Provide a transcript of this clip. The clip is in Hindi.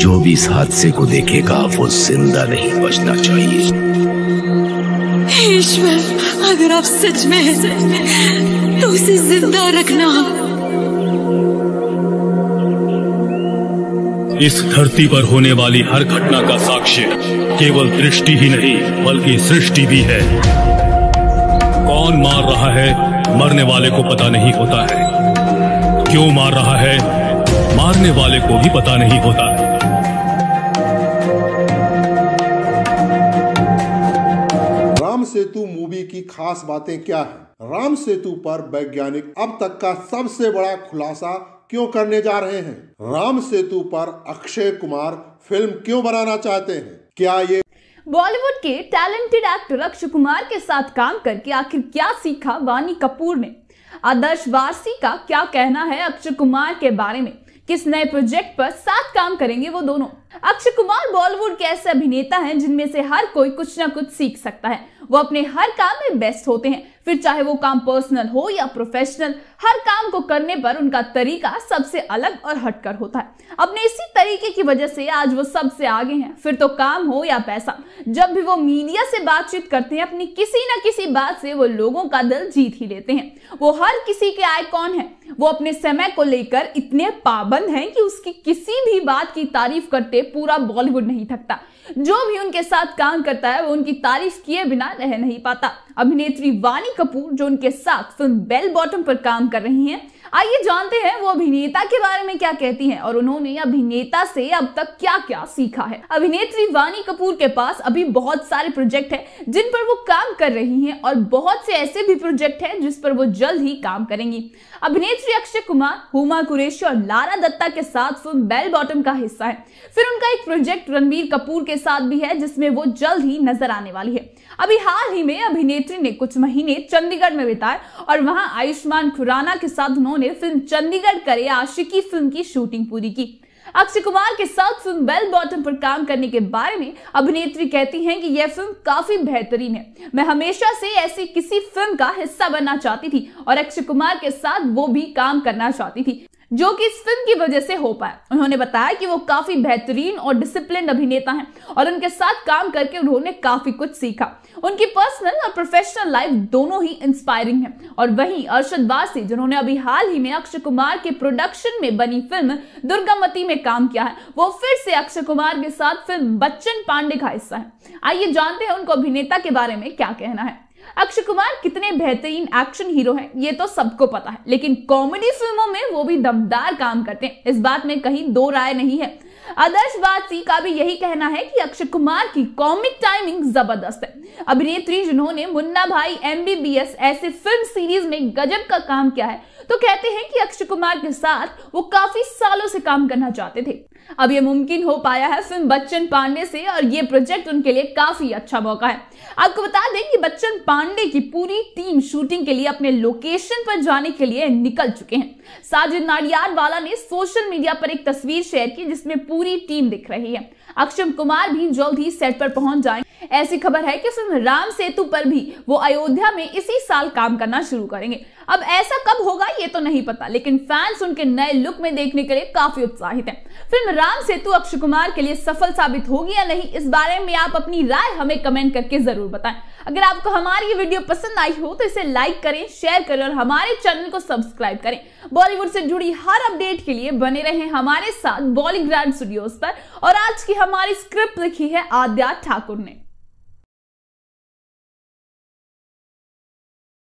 जो भी इस हादसे को देखेगा वो जिंदा नहीं बचना चाहिए ईश्वर अगर आप सच में हैं तो उसे जिंदा रखना इस धरती पर होने वाली हर घटना का साक्ष्य केवल दृष्टि ही नहीं बल्कि सृष्टि भी है कौन मार रहा है मरने वाले को पता नहीं होता है क्यों मार रहा है मारने वाले को भी पता नहीं होता है सेतु मूवी की खास बातें क्या है राम सेतु पर वैज्ञानिक अब तक का सबसे बड़ा खुलासा क्यों करने जा रहे हैं राम सेतु पर अक्षय कुमार फिल्म क्यों बनाना चाहते हैं क्या ये बॉलीवुड के टैलेंटेड एक्टर अक्षय कुमार के साथ काम करके आखिर क्या सीखा वानी कपूर ने आदर्श वारसी का क्या कहना है अक्षय कुमार के बारे में किस नए प्रोजेक्ट पर साथ काम करेंगे वो दोनों अक्षय कुमार बॉलीवुड के ऐसे अभिनेता हैं जिनमें से हर कोई कुछ ना कुछ सीख सकता है वो अपने हर काम में बेस्ट होते हैं फिर चाहे वो काम पर्सनल हो या प्रोफेशनल हर काम को करने पर उनका तरीका सबसे अलग और हटकर होता है अपने इसी तरीके की वजह से आज वो सबसे आगे हैं फिर तो काम हो या पैसा जब भी वो मीडिया से बातचीत करते हैं अपनी किसी न किसी बात से वो लोगों का दिल जीत ही लेते हैं वो हर किसी के आइकॉन है वो अपने समय को लेकर इतने पाबंद हैं कि उसकी किसी भी बात की तारीफ करते पूरा बॉलीवुड नहीं थकता जो भी उनके साथ काम करता है वो उनकी तारीफ किए बिना रह नहीं पाता अभिनेत्री वानी कपूर जो उनके साथ फिल्म बेल बॉटम पर काम कर रही हैं आइए जानते हैं वो अभिनेता के बारे में क्या कहती हैं और उन्होंने अभिनेता से अब तक क्या क्या सीखा है अभिनेत्री वानी कपूर के पास अभी बहुत सारे प्रोजेक्ट है जिन पर वो काम कर रही है और बहुत से ऐसे भी प्रोजेक्ट है जिस पर वो जल्द ही काम करेंगी अभिनेत्री अक्षय कुमार हुमा कुरेशी और लारा दत्ता के साथ फिल्म बेल बॉटम का हिस्सा है फिर उनका एक प्रोजेक्ट रणबीर कपूर के साथ भी है जिसमें वो जल्द ही नजर आने वाली है अभी हाल ही में अभिनेत्री ने कुछ महीने चंडीगढ़ में बिताए और वहां आयुष्मान खुराना के साथ उन्होंने ने फिल्म चंडीगढ़ करे आशिकी फिल्म की शूटिंग पूरी की अक्षय कुमार के साथ फिल्म बेल बॉटम पर काम करने के बारे में अभिनेत्री कहती हैं कि यह फिल्म काफी बेहतरीन है मैं हमेशा से ऐसी किसी फिल्म का हिस्सा बनना चाहती थी और अक्षय कुमार के साथ वो भी काम करना चाहती थी जो कि इस फिल्म की वजह से हो पाया उन्होंने बताया कि वो काफी बेहतरीन और डिसिप्लिन अभिनेता हैं और उनके साथ काम करके उन्होंने काफी कुछ सीखा उनकी पर्सनल और प्रोफेशनल लाइफ दोनों ही इंस्पायरिंग है और वहीं अर्शद वासी जिन्होंने अभी हाल ही में अक्षय कुमार के प्रोडक्शन में बनी फिल्म दुर्गामती में काम किया है वो फिर से अक्षय कुमार के साथ फिल्म बच्चन पांडे का हिस्सा है आइए जानते हैं उनको अभिनेता के बारे में क्या कहना है अक्षय कुमार कितने बेहतरीन एक्शन हीरो हैं ये तो सबको पता है लेकिन कॉमेडी फिल्मों में वो भी दमदार काम करते हैं इस बात में कहीं दो राय नहीं है आदर्श वासी का भी यही कहना है कि अक्षय कुमार की कॉमिक टाइमिंग जबरदस्त है अभिनेत्री जिन्होंने मुन्ना भाई एमबीबीएस ऐसे फिल्म सीरीज में गजब का काम किया है तो कहते हैं कि अक्षय कुमार के साथ वो काफी सालों से काम करना चाहते थे अब ये मुमकिन हो पाया है फिल्म बच्चन पांडे से और ये प्रोजेक्ट उनके लिए काफी अच्छा मौका है आपको बता दें कि बच्चन पांडे की पूरी टीम शूटिंग के लिए अपने लोकेशन पर जाने के लिए निकल चुके हैं साजिद वाला ने सोशल मीडिया पर एक तस्वीर शेयर की जिसमें पूरी पूरी टीम दिख रही है अक्षम कुमार भी जल्द ही सेट पर पहुंच जाए ऐसी खबर है कि फिल्म राम सेतु पर भी वो अयोध्या में इसी साल काम करना शुरू करेंगे अब ऐसा कब होगा ये तो नहीं पता लेकिन फैंस उनके नए लुक में देखने के लिए काफी उत्साहित हैं। फिल्म राम सेतु अक्षय कुमार के लिए सफल साबित होगी या नहीं इस बारे में आप अपनी राय हमें कमेंट करके जरूर बताएं अगर आपको हमारी ये वीडियो पसंद आई हो तो इसे लाइक करें शेयर करें और हमारे चैनल को सब्सक्राइब करें बॉलीवुड से जुड़ी हर अपडेट के लिए बने रहे हमारे साथ बॉलीग्राड स्टूडियोज पर और आज की हमारी स्क्रिप्ट लिखी है आद्या ठाकुर ने